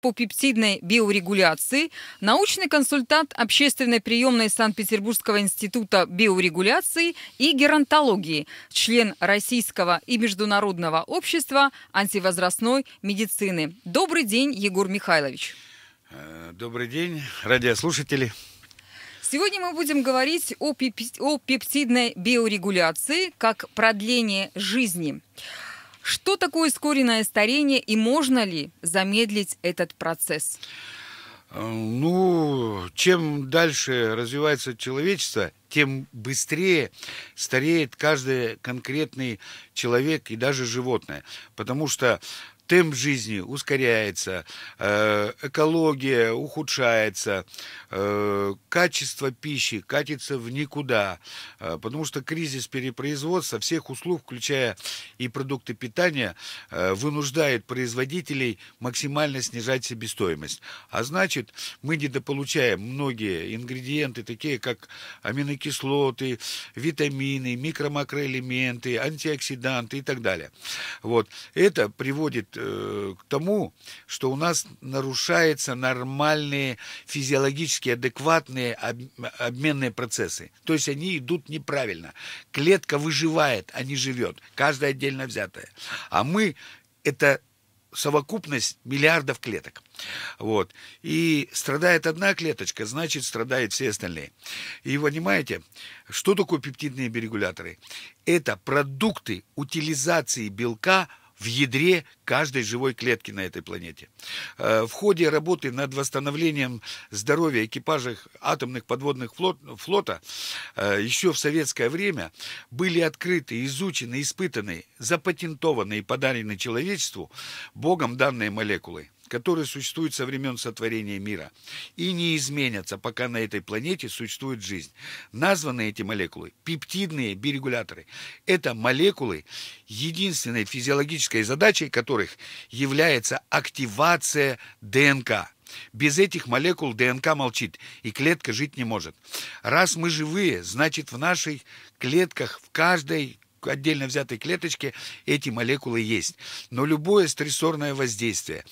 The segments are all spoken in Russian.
по пептидной биорегуляции, научный консультант общественной приемной Санкт-Петербургского института биорегуляции и геронтологии, член Российского и Международного общества антивозрастной медицины. Добрый день, Егор Михайлович. Э, добрый день, радиослушатели. Сегодня мы будем говорить о, пепти о пептидной биорегуляции как продление жизни. Что такое ускоренное старение и можно ли замедлить этот процесс? Э, ну, чем дальше развивается человечество, тем быстрее стареет каждый конкретный человек и даже животное. Потому что темп жизни ускоряется, э, экология ухудшается, э, качество пищи катится в никуда, э, потому что кризис перепроизводства всех услуг, включая и продукты питания, вынуждает производителей максимально снижать себестоимость. А значит, мы недополучаем многие ингредиенты, такие как аминокислоты, кислоты, витамины, микро-макроэлементы, антиоксиданты и так далее. Вот. Это приводит э, к тому, что у нас нарушаются нормальные физиологически адекватные об, обменные процессы. То есть они идут неправильно. Клетка выживает, а не живет. Каждая отдельно взятая. А мы это совокупность миллиардов клеток. Вот. И страдает одна клеточка, значит, страдают все остальные. И вы понимаете, что такое пептидные бирегуляторы? Это продукты утилизации белка – в ядре каждой живой клетки на этой планете. Э, в ходе работы над восстановлением здоровья экипажей атомных подводных флот, флота э, еще в советское время были открыты, изучены, испытаны, запатентованы и подарены человечеству Богом данные молекулы которые существуют со времен сотворения мира и не изменятся, пока на этой планете существует жизнь. Названы эти молекулы пептидные бирегуляторы. Это молекулы, единственной физиологической задачей которых является активация ДНК. Без этих молекул ДНК молчит, и клетка жить не может. Раз мы живые, значит в наших клетках, в каждой отдельно взятой клеточке эти молекулы есть. Но любое стрессорное воздействие,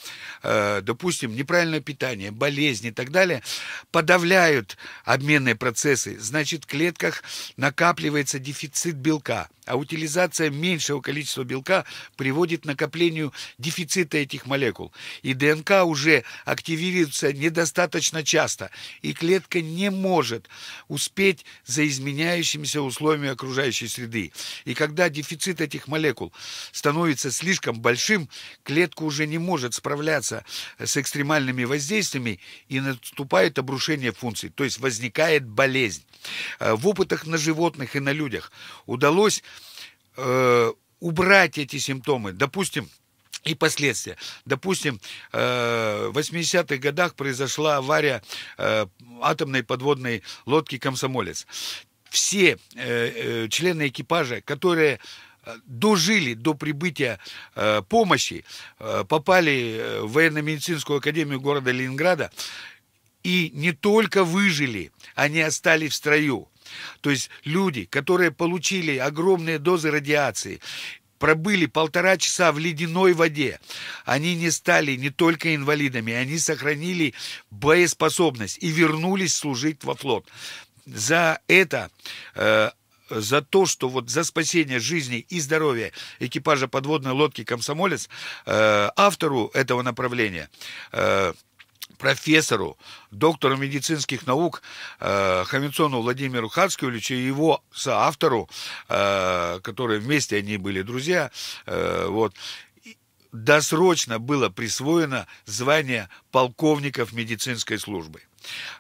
э, допустим, неправильное питание, болезни и так далее, подавляют обменные процессы. Значит, в клетках накапливается дефицит белка, а утилизация меньшего количества белка приводит к накоплению дефицита этих молекул. И ДНК уже активируется недостаточно часто, и клетка не может успеть за изменяющимися условиями окружающей среды. И когда дефицит этих молекул становится слишком большим, клетка уже не может справляться с экстремальными воздействиями и наступает обрушение функций, то есть возникает болезнь. Э, в опытах на животных и на людях удалось э, убрать эти симптомы. Допустим, и последствия. Допустим, э, в 80-х годах произошла авария э, атомной подводной лодки «Комсомолец» все э, э, члены экипажа, которые э, дожили до прибытия э, помощи, э, попали э, в военно-медицинскую академию города Ленинграда и не только выжили, они остались в строю. То есть люди, которые получили огромные дозы радиации, пробыли полтора часа в ледяной воде, они не стали не только инвалидами, они сохранили боеспособность и вернулись служить во флот за это э, за то, что вот за спасение жизни и здоровья экипажа подводной лодки «Комсомолец» э, автору этого направления э, профессору, доктору медицинских наук э, Хаминсону Владимиру Хацкевичу и его соавтору, э, которые вместе они были друзья, э, вот, досрочно было присвоено звание полковников медицинской службы.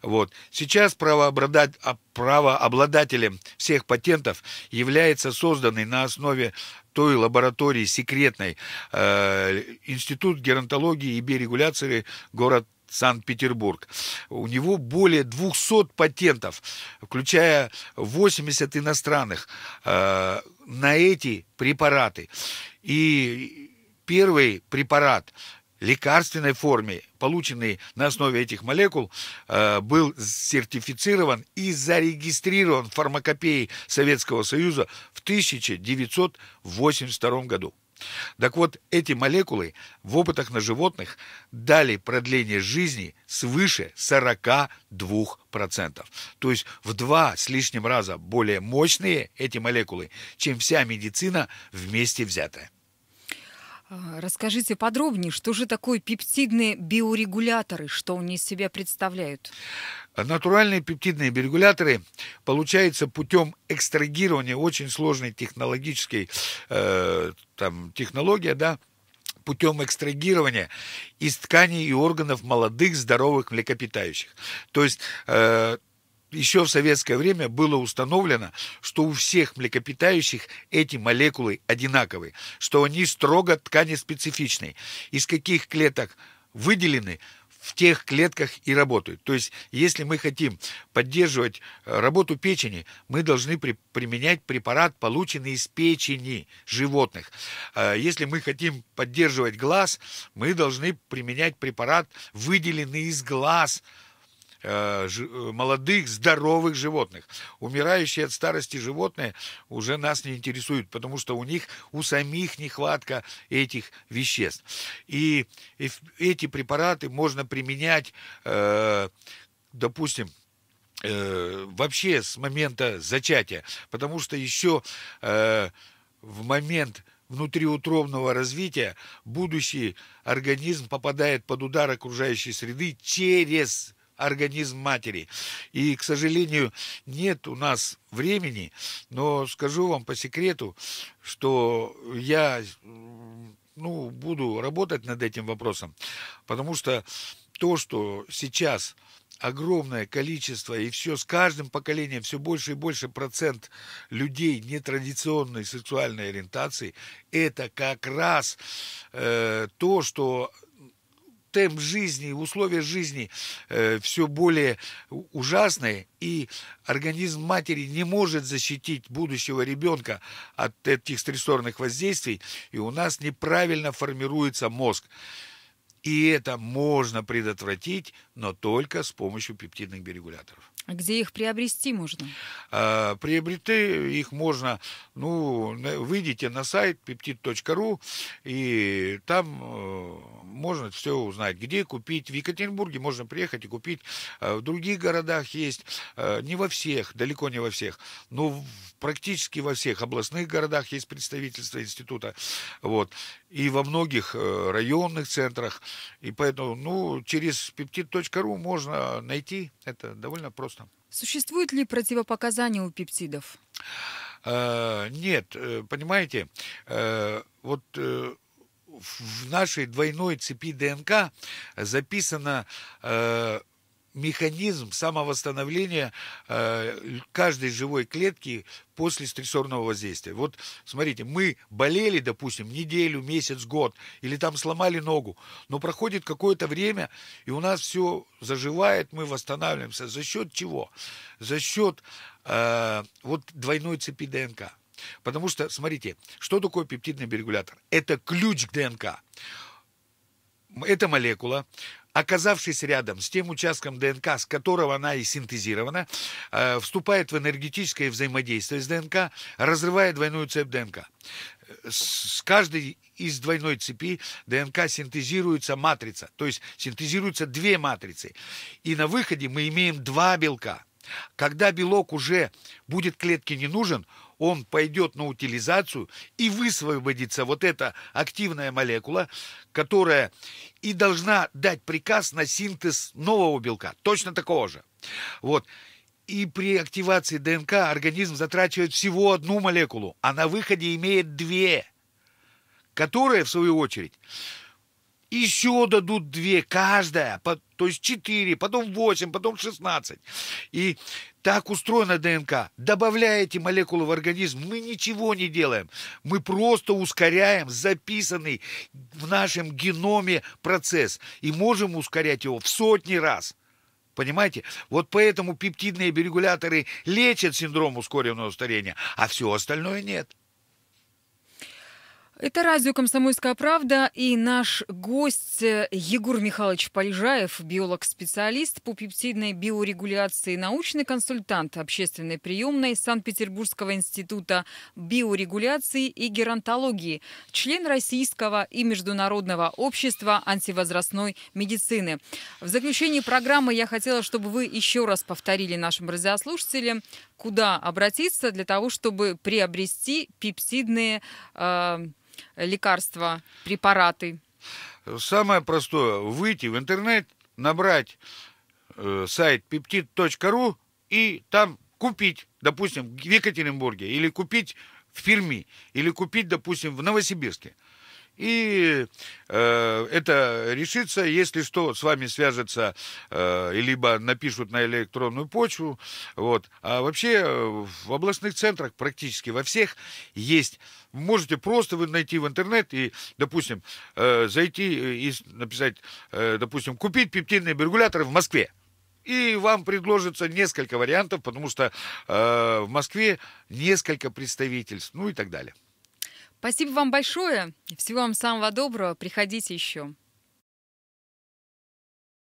Вот. Сейчас а, правообладателем всех патентов является созданный на основе той лаборатории секретной э, Институт геронтологии и биорегуляции город Санкт-Петербург. У него более 200 патентов, включая 80 иностранных, э, на эти препараты. И первый препарат лекарственной форме, полученный на основе этих молекул, э, был сертифицирован и зарегистрирован в фармакопеи Советского Союза в 1982 году. Так вот, эти молекулы в опытах на животных дали продление жизни свыше 42%. То есть в два с лишним раза более мощные эти молекулы, чем вся медицина вместе взятая. А, расскажите подробнее, что же такое пептидные биорегуляторы, что они из себя представляют? А, натуральные пептидные биорегуляторы получаются путем экстрагирования очень сложной технологической э, там, технологии, да, путем экстрагирования из тканей и органов молодых здоровых млекопитающих. То есть э, еще в советское время было установлено, что у всех млекопитающих эти молекулы одинаковые, что они строго специфичные. Из каких клеток выделены, в тех клетках и работают. То есть, если мы хотим поддерживать э, работу печени, мы должны при, применять препарат, полученный из печени животных. Э, если мы хотим поддерживать глаз, мы должны применять препарат, выделенный из глаз животных Э, э, молодых, здоровых животных. Умирающие от старости животные уже нас не интересуют, потому что у них, у самих нехватка этих веществ. И эти препараты можно применять, э, допустим, вообще с момента зачатия, потому что еще в момент внутриутробного развития будущий организм попадает под удар окружающей среды через организм матери. И, к сожалению, нет у нас времени, но скажу вам по секрету, что я ну, буду работать над этим вопросом, потому что то, что сейчас огромное количество, и все с каждым поколением все больше и больше процент людей нетрадиционной сексуальной ориентации, это как раз э, то, что темп жизни, условия жизни э, все более ужасные, и организм матери не может защитить будущего ребенка от этих стрессорных воздействий, и у нас неправильно формируется мозг. И это можно предотвратить, но только с помощью пептидных бирегуляторов. А где их приобрести можно? А, приобреты их можно, ну, выйдите на сайт peptid.ru, и там э, можно все узнать, где купить. В Екатеринбурге можно приехать и купить. Э, в других городах есть, э, не во всех, далеко не во всех, но практически во всех областных городах есть представительство института. Вот и во многих э, районных центрах. И поэтому, ну, через peptid.ru можно найти. Это довольно просто. Существуют ли противопоказания у пептидов? Э, нет, э, понимаете, вот в нашей двойной цепи ДНК записано механизм самовосстановления э, каждой живой клетки после стрессорного воздействия. Вот смотрите, мы болели, допустим, неделю, месяц, год, или там сломали ногу, но проходит какое-то время, и у нас все заживает, мы восстанавливаемся. За счет чего? За счет э, вот двойной цепи ДНК. Потому что, смотрите, что такое пептидный регулятор? Это ключ к ДНК эта молекула, оказавшись рядом с тем участком ДНК, с которого она и синтезирована, э, вступает в энергетическое взаимодействие с ДНК, разрывая двойную цепь ДНК. С каждой из двойной цепи ДНК синтезируется матрица, то есть синтезируются две матрицы. И на выходе мы имеем два белка. Когда белок уже будет клетке не нужен, он пойдет на утилизацию и высвободится вот эта активная молекула, которая и должна дать приказ на синтез нового белка, точно такого же. Вот. И при активации ДНК организм затрачивает всего одну молекулу, а на выходе имеет две, которые, в свою очередь, еще дадут две каждая, по, то есть четыре, потом восемь, потом шестнадцать. И так устроена ДНК. Добавляете молекулы в организм, мы ничего не делаем. Мы просто ускоряем записанный в нашем геноме процесс. И можем ускорять его в сотни раз. Понимаете? Вот поэтому пептидные регуляторы лечат синдром ускоренного старения, а все остальное нет. Это радио «Комсомольская правда» и наш гость э, Егор Михайлович Полежаев, биолог-специалист по пептидной биорегуляции, научный консультант общественной приемной Санкт-Петербургского института биорегуляции и геронтологии, член Российского и Международного общества антивозрастной медицины. В заключении программы я хотела, чтобы вы еще раз повторили нашим радиослушателям, куда обратиться для того, чтобы приобрести пептидные э, лекарства, препараты? Самое простое – выйти в интернет, набрать э, сайт peptid.ru и там купить, допустим, в Екатеринбурге, или купить в Перми, или купить, допустим, в Новосибирске – и э, это решится, если что, с вами свяжется э, либо напишут на электронную почву. Вот. А вообще э, в областных центрах практически во всех есть. Можете просто вы найти в интернет и, допустим, э, зайти и написать, э, допустим, купить пептидные регуляторы в Москве и вам предложится несколько вариантов, потому что э, в Москве несколько представительств, ну и так далее. Спасибо вам большое. Всего вам самого доброго. Приходите еще.